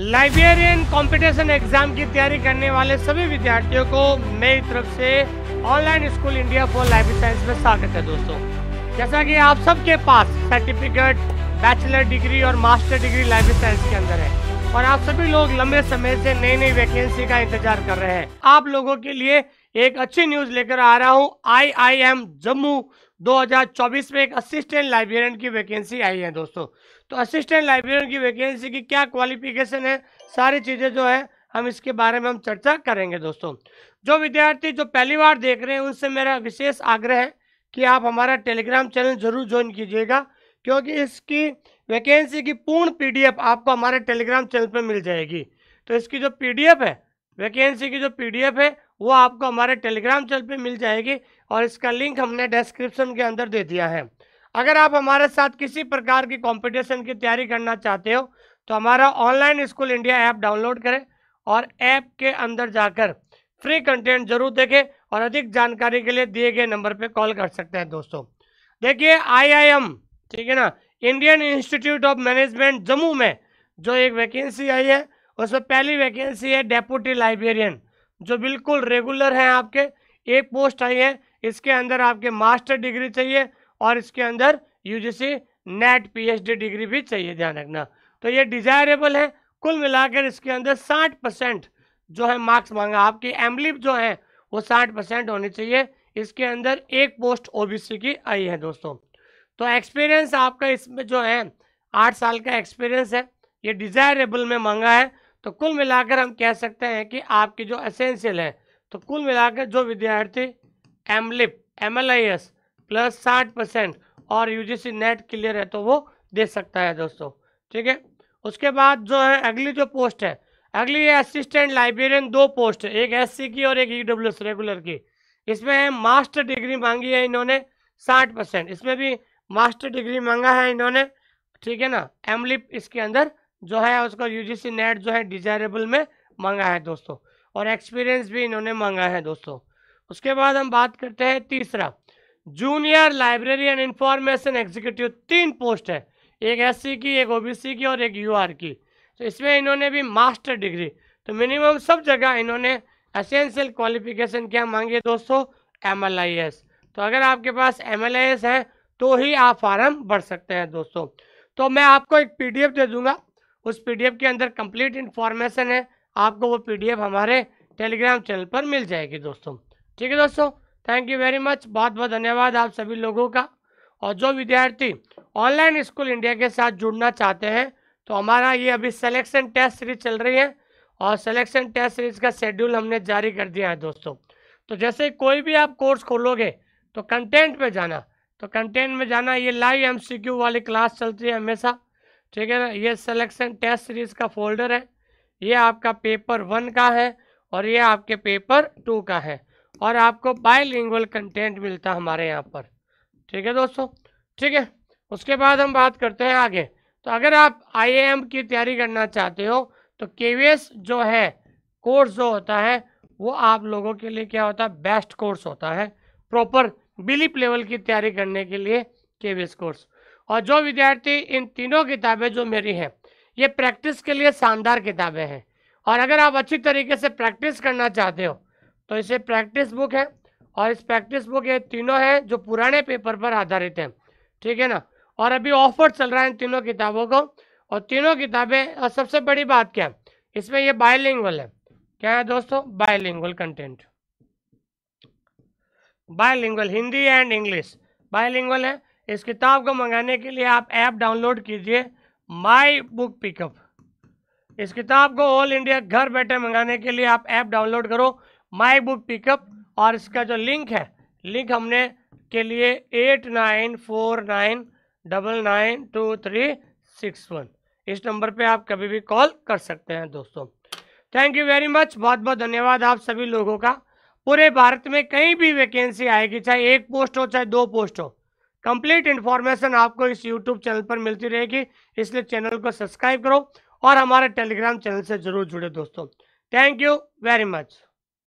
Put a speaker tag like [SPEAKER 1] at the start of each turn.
[SPEAKER 1] librarian competition exam की तैयारी करने वाले सभी विद्यार्थियों को मेरी तरफ से online school India for life science में स्वागत है दोस्तों जैसा कि आप सबके पास सर्टिफिकेट बैचलर डिग्री और मास्टर डिग्री लाइफ साइंस के अंदर है और आप सभी लोग लंबे समय से नई नई वैकेंसी का इंतजार कर रहे हैं आप लोगों के लिए एक अच्छी न्यूज लेकर आ रहा हूँ आई आई एम जम्मू 2024 में एक असिस्टेंट लाइब्रेरियन की वैकेंसी आई है दोस्तों तो असिस्टेंट लाइब्रेरियन की वैकेंसी की क्या क्वालिफिकेशन है सारी चीज़ें जो है हम इसके बारे में हम चर्चा करेंगे दोस्तों जो विद्यार्थी जो पहली बार देख रहे हैं उनसे मेरा विशेष आग्रह है कि आप हमारा टेलीग्राम चैनल जरूर ज्वाइन कीजिएगा क्योंकि इसकी वैकेंसी की पूर्ण पी आपको हमारे टेलीग्राम चैनल पर मिल जाएगी तो इसकी जो पी है वैकेंसी की जो पी है वो आपको हमारे टेलीग्राम चैनल पे मिल जाएगी और इसका लिंक हमने डिस्क्रिप्शन के अंदर दे दिया है अगर आप हमारे साथ किसी प्रकार की कंपटीशन की तैयारी करना चाहते हो तो हमारा online school India app download करें और ऐप के अंदर जाकर फ्री कंटेंट जरूर देखें और अधिक जानकारी के लिए दिए गए नंबर पर कॉल कर सकते हैं दोस्तों देखिए आई ठीक है ना Indian Institute of Management Jammu में जो एक वैकेंसी आई है उसमें पहली वैकेंसी है डेपूटी लाइब्रेरियन जो बिल्कुल रेगुलर हैं आपके एक पोस्ट आई है इसके अंदर आपके मास्टर डिग्री चाहिए और इसके अंदर यूजीसी नेट पीएचडी डिग्री भी चाहिए ध्यान रखना तो ये डिजायरेबल है कुल मिलाकर इसके अंदर 60 परसेंट जो है मार्क्स मांगा आपकी एमलिप जो है वो 60 परसेंट होनी चाहिए इसके अंदर एक पोस्ट ओबीसी की आई है दोस्तों तो एक्सपीरियंस आपका इसमें जो है आठ साल का एक्सपीरियंस है ये डिजायरेबल में मांगा है तो कुल मिलाकर हम कह सकते हैं कि आपके जो असेंशियल है तो कुल मिलाकर जो विद्यार्थी एमलिप M L I S plus साठ परसेंट और U G C NET clear है तो वो दे सकता है दोस्तों ठीक है उसके बाद जो है अगली जो पोस्ट है अगली है असिस्टेंट लाइब्रेरियन दो पोस्ट है एक एस सी की और एक ई डब्ल्यू एस रेगुलर की इसमें मास्टर डिग्री मांगी है इन्होंने साठ परसेंट इसमें भी मास्टर डिग्री मांगा है इन्होंने ठीक है ना एमलिप इसके अंदर जो है उसको जी नेट जो है डिजायरेबल में मांगा है दोस्तों और एक्सपीरियंस भी इन्होंने मांगा है दोस्तों उसके बाद हम बात करते हैं तीसरा junior library and information executive तीन पोस्ट है एक एस की एक ओ की और एक यू की तो इसमें इन्होंने भी मास्टर डिग्री तो मिनिमम सब जगह इन्होंने एसेंशियल क्वालिफिकेशन क्या मांगी है दोस्तों एम तो अगर आपके पास एम है तो ही आप फार्म भर सकते हैं दोस्तों तो मैं आपको एक पीडीएफ दे दूंगा उस पीडीएफ के अंदर कंप्लीट इन्फॉर्मेशन है आपको वो पीडीएफ हमारे टेलीग्राम चैनल पर मिल जाएगी दोस्तों ठीक है दोस्तों थैंक यू वेरी मच बहुत बहुत धन्यवाद आप सभी लोगों का और जो विद्यार्थी ऑनलाइन स्कूल इंडिया के साथ जुड़ना चाहते हैं तो हमारा ये अभी सिलेक्शन टेस्ट सीरीज चल रही है और सिलेक्शन टेस्ट सीरीज का शेड्यूल हमने जारी कर दिया है दोस्तों तो जैसे कोई भी आप कोर्स खोलोगे तो कंटेंट में जाना तो कंटेंट में जाना ये लाइव एमसीक्यू वाली क्लास चलती है हमेशा ठीक है ना ये सिलेक्शन टेस्ट सीरीज का फोल्डर है ये आपका पेपर वन का है और ये आपके पेपर टू का है और आपको बायलिंगुअल कंटेंट मिलता है हमारे यहाँ पर ठीक है दोस्तों ठीक है उसके बाद हम बात करते हैं आगे तो अगर आप आईएएम की तैयारी करना चाहते हो तो केवीएस जो है कोर्स जो होता है वो आप लोगों के लिए क्या होता है बेस्ट कोर्स होता है प्रॉपर बिलिप लेवल की तैयारी करने के लिए केवीएस कोर्स और जो विद्यार्थी इन तीनों किताबें जो मेरी हैं ये प्रैक्टिस के लिए शानदार किताबें हैं और अगर आप अच्छी तरीके से प्रैक्टिस करना चाहते हो तो इसे प्रैक्टिस बुक है और इस प्रैक्टिस बुक ये तीनों हैं जो पुराने पेपर पर आधारित हैं ठीक है ना और अभी ऑफर चल रहा है इन तीनों किताबों को और तीनों किताबें और सबसे बड़ी बात क्या है इसमें ये बायलिंगुअल है क्या है दोस्तों bilingual content bilingual Hindi and English bilingual है इस किताब को मंगाने के लिए आप ऐप डाउनलोड कीजिए माई बुक पिकअप इस किताब को ऑल इंडिया घर बैठे मंगाने के लिए आप ऐप डाउनलोड करो माई बुक पिकअप और इसका जो लिंक है लिंक हमने के लिए eight nine four nine double nine two three six one इस नंबर पे आप कभी भी कॉल कर सकते हैं दोस्तों थैंक यू वेरी मच बहुत बहुत धन्यवाद आप सभी लोगों का पूरे भारत में कहीं भी वैकेंसी आएगी चाहे एक पोस्ट हो चाहे दो पोस्ट हो कंप्लीट इन्फॉर्मेशन आपको इस यूट्यूब चैनल पर मिलती रहेगी इसलिए चैनल को सब्सक्राइब करो और हमारे टेलीग्राम चैनल से जरूर जुड़े दोस्तों थैंक यू वेरी मच